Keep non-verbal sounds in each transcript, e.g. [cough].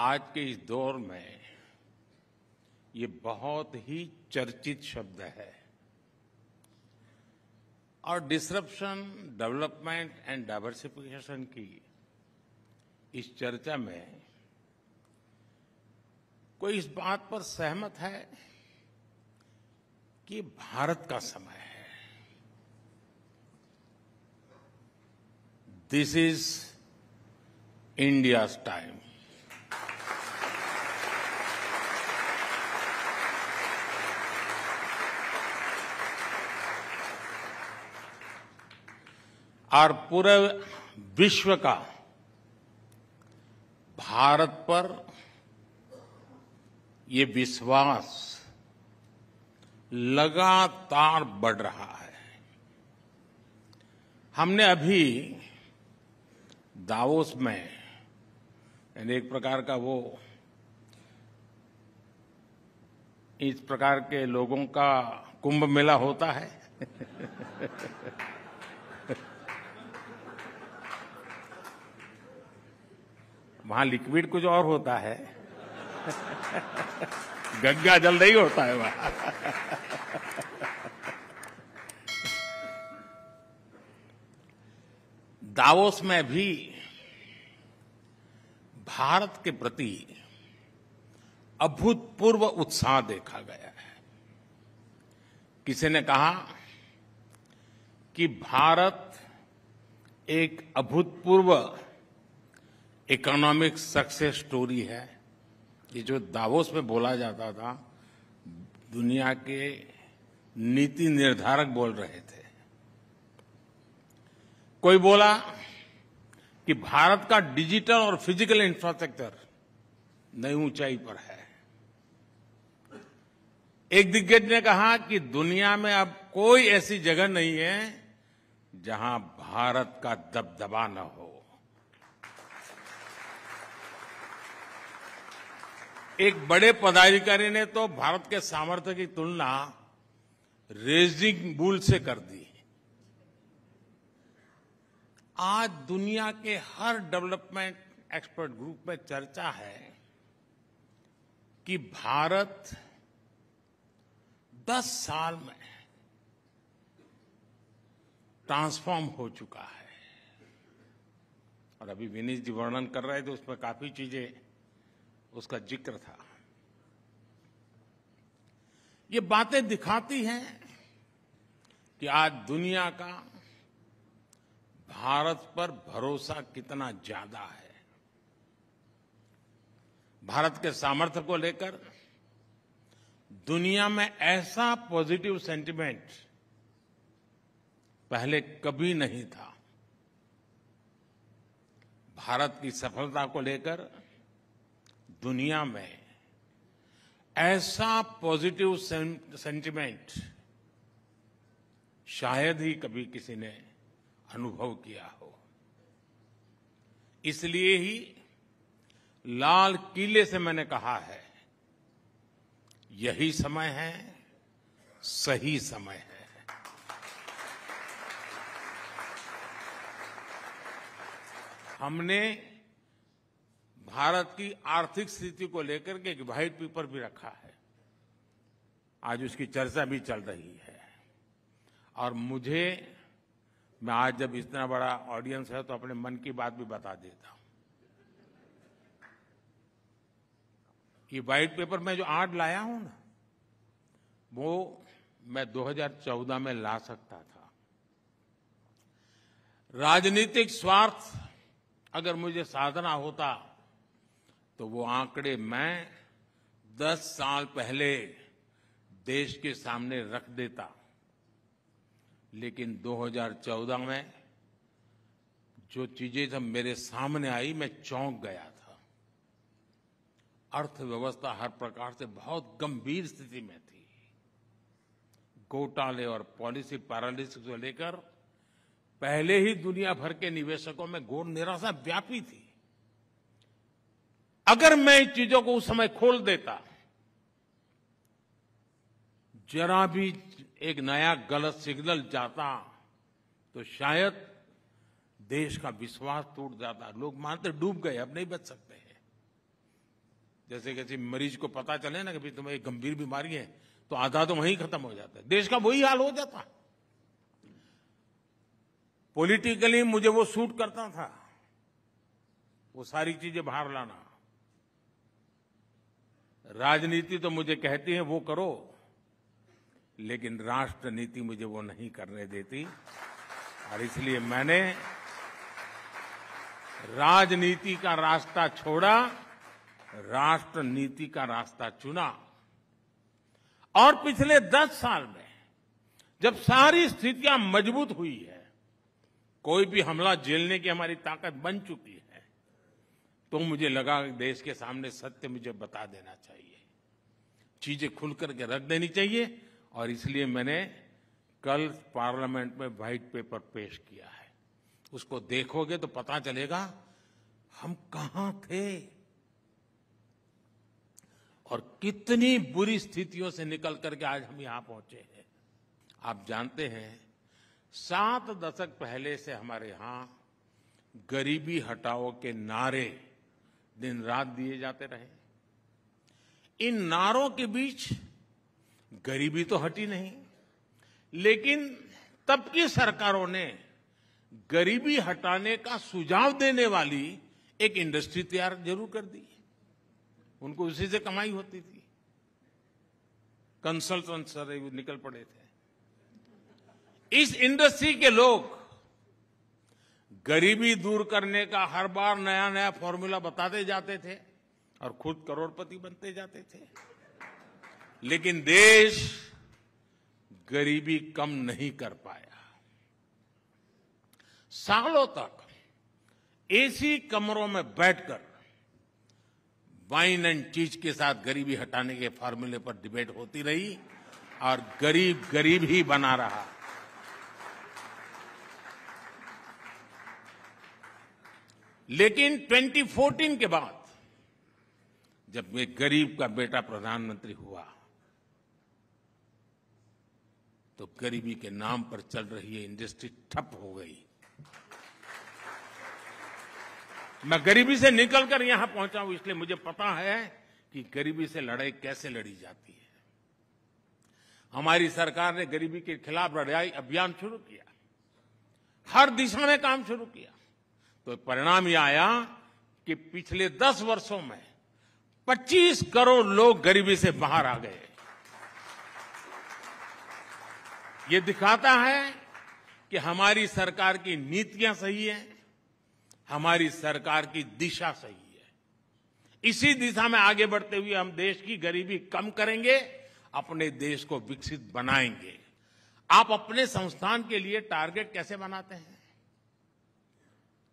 आज के इस दौर में ये बहुत ही चर्चित शब्द है और डिसरप्शन डेवलपमेंट एंड डाइवर्सिफिकेशन की इस चर्चा में कोई इस बात पर सहमत है कि भारत का समय है दिस इज इंडियाज टाइम और पूरे विश्व का भारत पर ये विश्वास लगातार बढ़ रहा है हमने अभी दावोस में यानी एक प्रकार का वो इस प्रकार के लोगों का कुंभ मेला होता है [laughs] वहां लिक्विड कुछ और होता है [laughs] गंगा जल नहीं होता है वहां दावोस में भी भारत के प्रति अभूतपूर्व उत्साह देखा गया है किसी ने कहा कि भारत एक अभूतपूर्व इकोनॉमिक सक्सेस स्टोरी है ये जो दावोस में बोला जाता था दुनिया के नीति निर्धारक बोल रहे थे कोई बोला कि भारत का डिजिटल और फिजिकल इंफ्रास्ट्रक्चर नई ऊंचाई पर है एक दिग्गज ने कहा कि दुनिया में अब कोई ऐसी जगह नहीं है जहां भारत का दबदबा न हो एक बड़े पदाधिकारी ने तो भारत के सामर्थ्य की तुलना रेजिंग बुल से कर दी आज दुनिया के हर डेवलपमेंट एक्सपर्ट ग्रुप में चर्चा है कि भारत 10 साल में ट्रांसफॉर्म हो चुका है और अभी विनीत जी वर्णन कर रहे थे उसमें काफी चीजें उसका जिक्र था ये बातें दिखाती हैं कि आज दुनिया का भारत पर भरोसा कितना ज्यादा है भारत के सामर्थ्य को लेकर दुनिया में ऐसा पॉजिटिव सेंटिमेंट पहले कभी नहीं था भारत की सफलता को लेकर दुनिया में ऐसा पॉजिटिव सेंटिमेंट शायद ही कभी किसी ने अनुभव किया हो इसलिए ही लाल किले से मैंने कहा है यही समय है सही समय है हमने भारत की आर्थिक स्थिति को लेकर के एक व्हाइट पेपर भी रखा है आज उसकी चर्चा भी चल रही है और मुझे मैं आज जब इतना बड़ा ऑडियंस है तो अपने मन की बात भी बता देता हूं ये व्हाइट पेपर मैं जो आठ लाया हूं ना वो मैं 2014 में ला सकता था राजनीतिक स्वार्थ अगर मुझे साधना होता तो वो आंकड़े मैं 10 साल पहले देश के सामने रख देता लेकिन 2014 में जो चीजें जब मेरे सामने आई मैं चौंक गया था अर्थव्यवस्था हर प्रकार से बहुत गंभीर स्थिति में थी घोटाले और पॉलिसी पैरालिसिस को लेकर पहले ही दुनिया भर के निवेशकों में घोर निराशा व्यापी थी अगर मैं इन चीजों को उस समय खोल देता जरा भी एक नया गलत सिग्नल जाता तो शायद देश का विश्वास टूट जाता लोग मानते डूब गए अब नहीं बच सकते हैं जैसे किसी मरीज को पता चले ना कि तुम्हें एक गंभीर बीमारी है तो आधा तो वहीं खत्म हो जाता है देश का वही हाल हो जाता पॉलिटिकली मुझे वो सूट करता था वो सारी चीजें बाहर लाना राजनीति तो मुझे कहती है वो करो लेकिन राष्ट्र नीति मुझे वो नहीं करने देती और इसलिए मैंने राजनीति का रास्ता छोड़ा राष्ट्र नीति का रास्ता चुना और पिछले दस साल में जब सारी स्थितियां मजबूत हुई है कोई भी हमला झेलने की हमारी ताकत बन चुकी है तो मुझे लगा देश के सामने सत्य मुझे बता देना चाहिए चीजें खुल करके रख देनी चाहिए और इसलिए मैंने कल पार्लियामेंट में व्हाइट पेपर पेश किया है उसको देखोगे तो पता चलेगा हम कहा थे और कितनी बुरी स्थितियों से निकल करके आज हम यहां पहुंचे हैं आप जानते हैं सात दशक पहले से हमारे यहां गरीबी हटाओ के नारे दिन रात दिए जाते रहे इन नारों के बीच गरीबी तो हटी नहीं लेकिन तब की सरकारों ने गरीबी हटाने का सुझाव देने वाली एक इंडस्ट्री तैयार जरूर कर दी उनको उसी से कमाई होती थी कंसल्टेंट सर निकल पड़े थे इस इंडस्ट्री के लोग गरीबी दूर करने का हर बार नया नया फॉर्मूला बताते जाते थे और खुद करोड़पति बनते जाते थे लेकिन देश गरीबी कम नहीं कर पाया सालों तक एसी कमरों में बैठकर वाइन एंड चीज के साथ गरीबी हटाने के फॉर्मूले पर डिबेट होती रही और गरीब गरीब ही बना रहा लेकिन 2014 के बाद जब एक गरीब का बेटा प्रधानमंत्री हुआ तो गरीबी के नाम पर चल रही है इंडस्ट्री ठप हो गई मैं गरीबी से निकलकर यहां पहुंचा हूं इसलिए मुझे पता है कि गरीबी से लड़ाई कैसे लड़ी जाती है हमारी सरकार ने गरीबी के खिलाफ लड़ाई अभियान शुरू किया हर दिशा में काम शुरू किया तो परिणाम यह आया कि पिछले दस वर्षों में 25 करोड़ लोग गरीबी से बाहर आ गए ये दिखाता है कि हमारी सरकार की नीतियां सही है हमारी सरकार की दिशा सही है इसी दिशा में आगे बढ़ते हुए हम देश की गरीबी कम करेंगे अपने देश को विकसित बनाएंगे आप अपने संस्थान के लिए टारगेट कैसे बनाते हैं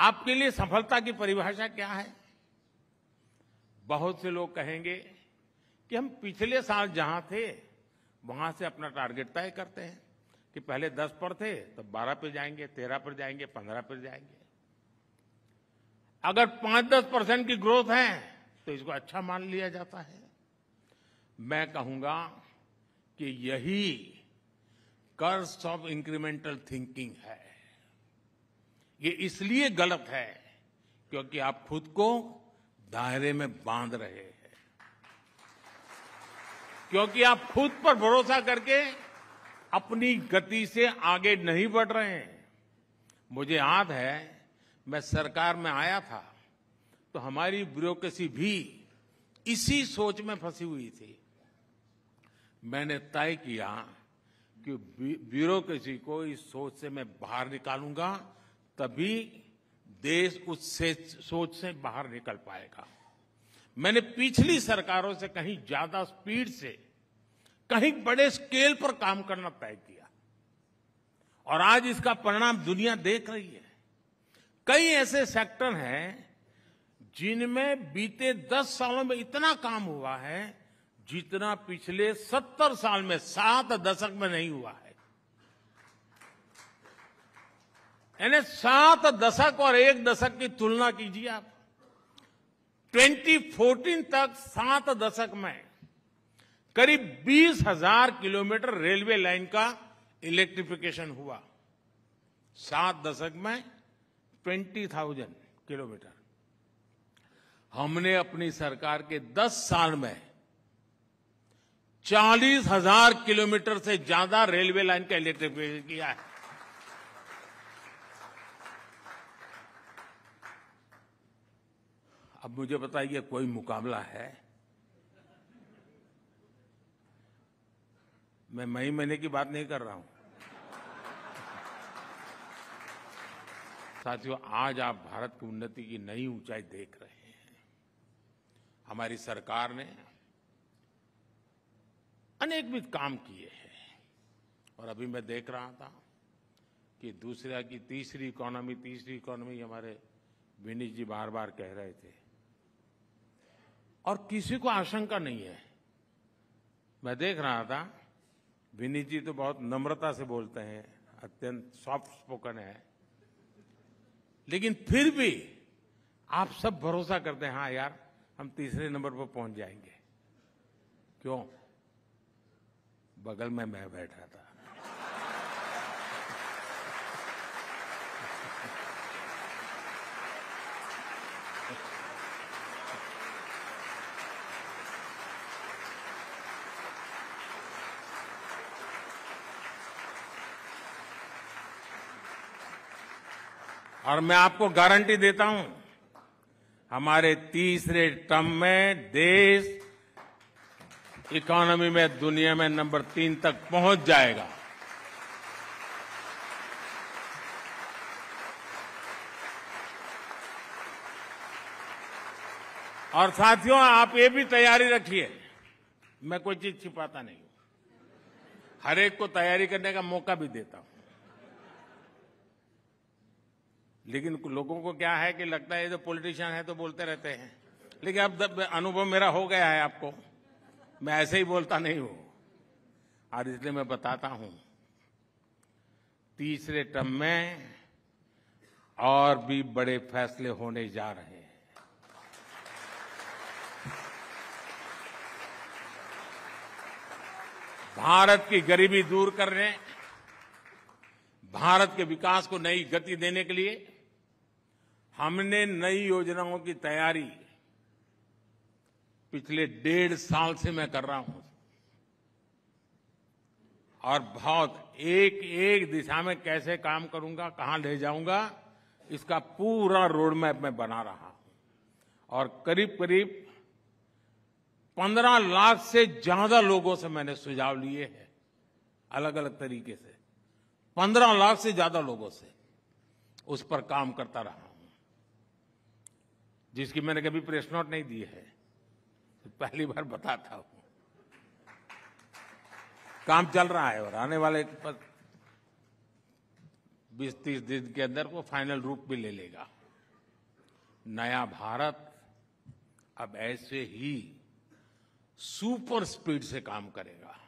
आपके लिए सफलता की परिभाषा क्या है बहुत से लोग कहेंगे कि हम पिछले साल जहां थे वहां से अपना टारगेट तय करते हैं कि पहले 10 पर थे तो 12 पर जाएंगे 13 पर जाएंगे 15 पर जाएंगे अगर 5-10 परसेंट की ग्रोथ है तो इसको अच्छा मान लिया जाता है मैं कहूंगा कि यही कर्स ऑफ इंक्रीमेंटल थिंकिंग है ये इसलिए गलत है क्योंकि आप खुद को दायरे में बांध रहे हैं क्योंकि आप खुद पर भरोसा करके अपनी गति से आगे नहीं बढ़ रहे हैं मुझे याद है मैं सरकार में आया था तो हमारी ब्यूरोक्रेसी भी इसी सोच में फंसी हुई थी मैंने तय किया कि ब्यूरोक्रेसी को इस सोच से मैं बाहर निकालूंगा तभी देश उस सोच से बाहर निकल पाएगा मैंने पिछली सरकारों से कहीं ज्यादा स्पीड से कहीं बड़े स्केल पर काम करना तय किया और आज इसका परिणाम दुनिया देख रही है कई ऐसे सेक्टर हैं जिनमें बीते दस सालों में इतना काम हुआ है जितना पिछले सत्तर साल में सात दशक में नहीं हुआ है यानी सात दशक और एक दशक की तुलना कीजिए आप 2014 तक सात दशक में करीब बीस हजार किलोमीटर रेलवे लाइन का इलेक्ट्रिफिकेशन हुआ सात दशक में ट्वेंटी थाउजेंड किलोमीटर हमने अपनी सरकार के दस साल में चालीस हजार किलोमीटर से ज्यादा रेलवे लाइन का इलेक्ट्रिफिकेशन किया है अब मुझे बताइए कोई मुकाबला है मैं मई महीने की बात नहीं कर रहा हूं साथियों आज आप भारत की उन्नति की नई ऊंचाई देख रहे हैं हमारी सरकार ने अनेक भी काम किए हैं और अभी मैं देख रहा था कि दूसरा की तीसरी इकोनॉमी तीसरी इकोनॉमी हमारे विनीत जी बार बार कह रहे थे और किसी को आशंका नहीं है मैं देख रहा था विनीत जी तो बहुत नम्रता से बोलते हैं अत्यंत सॉफ्ट स्पोकन है लेकिन फिर भी आप सब भरोसा करते हैं हाँ यार हम तीसरे नंबर पर पहुंच जाएंगे क्यों बगल में मैं बैठा था और मैं आपको गारंटी देता हूं हमारे तीसरे टर्म में देश इकोनॉमी में दुनिया में नंबर तीन तक पहुंच जाएगा और साथियों आप ये भी तैयारी रखिए मैं कोई चीज छिपाता नहीं हूं हर एक को तैयारी करने का मौका भी देता हूं लेकिन लोगों को क्या है कि लगता है जो पॉलिटिशियन है तो बोलते रहते हैं लेकिन अब अनुभव मेरा हो गया है आपको मैं ऐसे ही बोलता नहीं हूं और इसलिए मैं बताता हूं तीसरे टर्म में और भी बड़े फैसले होने जा रहे हैं भारत की गरीबी दूर करने भारत के विकास को नई गति देने के लिए हमने नई योजनाओं की तैयारी पिछले डेढ़ साल से मैं कर रहा हूं और बहुत एक एक दिशा में कैसे काम करूंगा कहां ले जाऊंगा इसका पूरा रोड मैप मैं बना रहा हूं और करीब करीब पंद्रह लाख से ज्यादा लोगों से मैंने सुझाव लिए हैं अलग अलग तरीके से पंद्रह लाख से ज्यादा लोगों से उस पर काम करता रहा जिसकी मैंने कभी प्रेस नोट नहीं दी है तो पहली बार बताता हूं काम चल रहा है और आने वाले बीस तीस दिन के अंदर वो फाइनल रूप भी ले लेगा नया भारत अब ऐसे ही सुपर स्पीड से काम करेगा